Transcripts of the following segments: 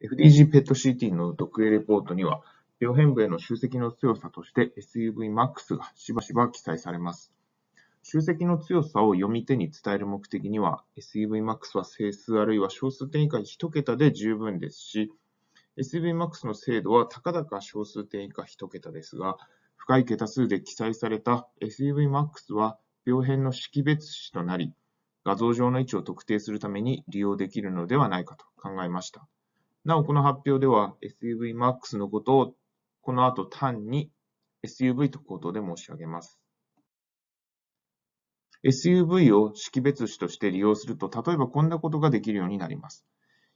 FDG ペット CT の特例レポートには、病変部への集積の強さとして SUVMAX がしばしば記載されます。集積の強さを読み手に伝える目的には、SUVMAX は整数あるいは小数点以下1桁で十分ですし、SUVMAX の精度は高々小数点以下1桁ですが、深い桁数で記載された SUVMAX は病変の識別子となり、画像上の位置を特定するために利用できるのではないかと考えました。なお、この発表では SUV Max のことをこの後単に SUV と口頭で申し上げます。SUV を識別詞として利用すると、例えばこんなことができるようになります。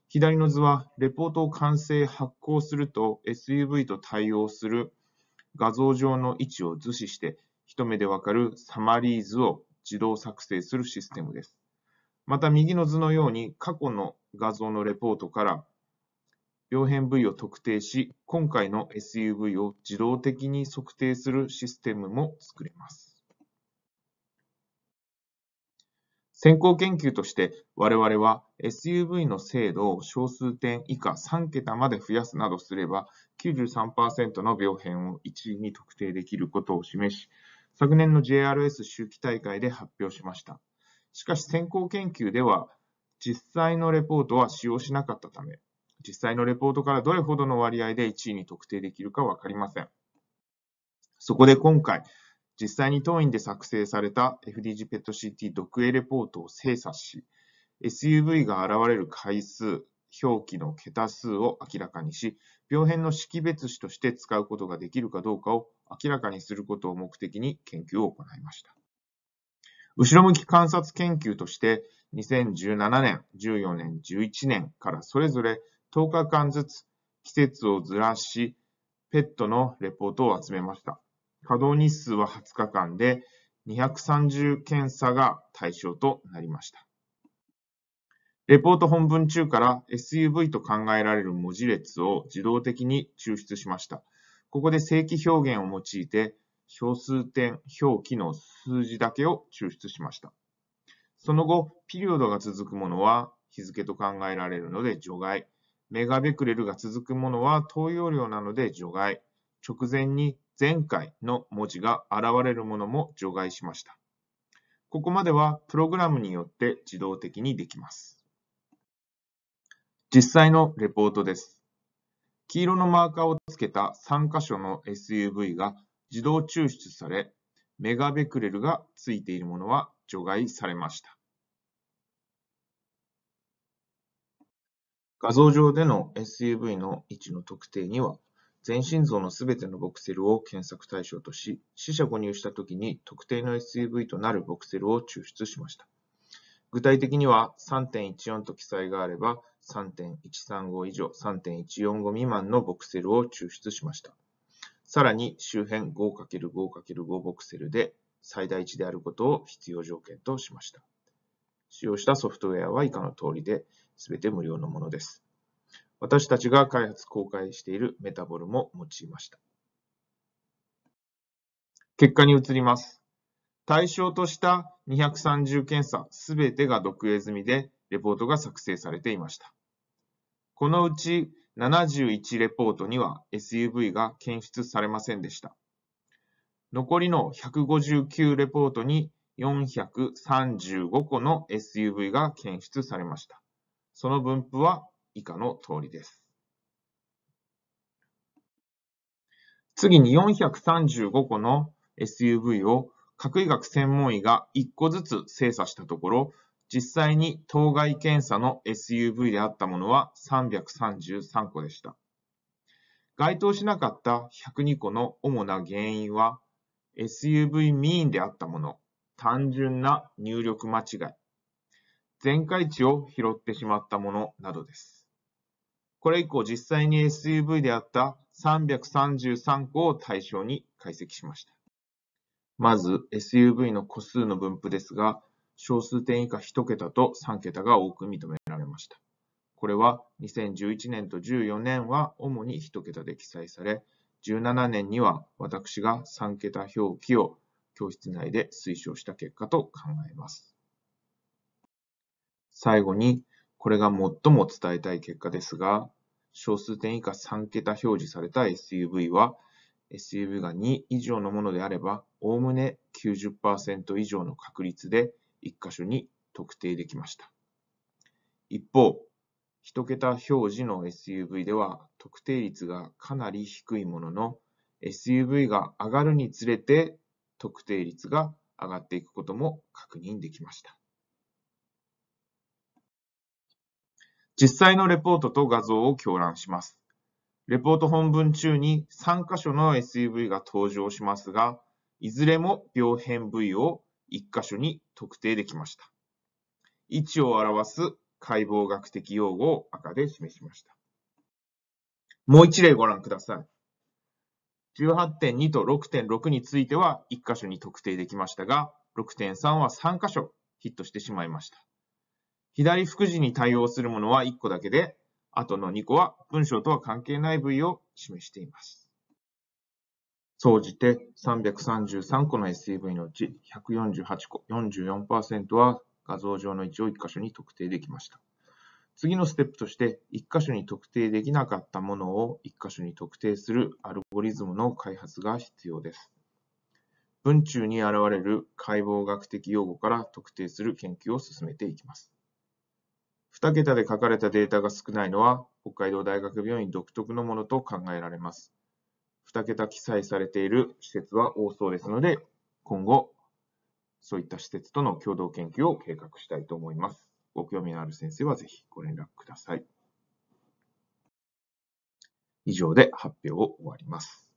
左の図は、レポートを完成、発行すると SUV と対応する画像上の位置を図示して、一目でわかるサマリー図を自動作成するシステムです。また右の図のように、過去の画像のレポートから病変部位を特定し、今回の SUV を自動的に測定するシステムも作れます。先行研究として我々は SUV の精度を小数点以下3桁まで増やすなどすれば93%の病変を1位に特定できることを示し昨年の JRS 周期大会で発表しましたしかし先行研究では実際のレポートは使用しなかったため実際のレポートからどれほどの割合で1位に特定できるかわかりません。そこで今回、実際に当院で作成された FDG ペット CT 読影レポートを精査し、SUV が現れる回数、表記の桁数を明らかにし、病変の識別子として使うことができるかどうかを明らかにすることを目的に研究を行いました。後ろ向き観察研究として、2017年、14年、11年からそれぞれ10日間ずつ季節をずらし、ペットのレポートを集めました。稼働日数は20日間で、230検査が対象となりました。レポート本文中から SUV と考えられる文字列を自動的に抽出しました。ここで正規表現を用いて、小数点表記の数字だけを抽出しました。その後、ピリオドが続くものは日付と考えられるので除外。メガベクレルが続くものは投用量なので除外。直前に前回の文字が現れるものも除外しました。ここまではプログラムによって自動的にできます。実際のレポートです。黄色のマーカーをつけた3箇所の SUV が自動抽出され、メガベクレルがついているものは除外されました。画像上での SUV の位置の特定には、全身像のすべてのボクセルを検索対象とし、四捨五入したときに特定の SUV となるボクセルを抽出しました。具体的には3.14と記載があれば3.135以上、3.145未満のボクセルを抽出しました。さらに周辺 5×5×5 ボクセルで最大値であることを必要条件としました。使用したソフトウェアは以下の通りで、全て無料のものです。私たちが開発公開しているメタボルも用いました。結果に移ります。対象とした230検査すべてが毒影済みで、レポートが作成されていました。このうち71レポートには SUV が検出されませんでした。残りの159レポートに435個の SUV が検出されました。その分布は以下の通りです。次に435個の SUV を核医学専門医が1個ずつ精査したところ、実際に当該検査の SUV であったものは333個でした。該当しなかった102個の主な原因は、SUV ミーンであったもの、単純な入力間違い、全開値を拾ってしまったものなどです。これ以降実際に SUV であった333個を対象に解析しました。まず SUV の個数の分布ですが、小数点以下1桁と3桁が多く認められました。これは2011年と14年は主に1桁で記載され、17年には私が3桁表記を教室内で推奨した結果と考えます。最後に、これが最も伝えたい結果ですが、小数点以下3桁表示された SUV は、SUV が2以上のものであれば、おおむね90%以上の確率で1箇所に特定できました。一方、1桁表示の SUV では特定率がかなり低いものの、SUV が上がるにつれて特定率が上がっていくことも確認できました。実際のレポートと画像を共覧します。レポート本文中に3箇所の SUV が登場しますが、いずれも病変部位を1箇所に特定できました。位置を表す解剖学的用語を赤で示しました。もう一例ご覧ください。18.2と6.6については1箇所に特定できましたが、6.3は3箇所ヒットしてしまいました。左副次に対応するものは1個だけで、あとの2個は文章とは関係ない部位を示しています。総じて333個の SEV のうち148個、44%は画像上の位置を1箇所に特定できました。次のステップとして、1箇所に特定できなかったものを1箇所に特定するアルゴリズムの開発が必要です。文中に現れる解剖学的用語から特定する研究を進めていきます。2桁で書かれたデータが少ないのは、北海道大学病院独特のものと考えられます。2桁記載されている施設は多そうですので、今後、そういった施設との共同研究を計画したいと思います。ご興味のある先生はぜひご連絡ください。以上で発表を終わります。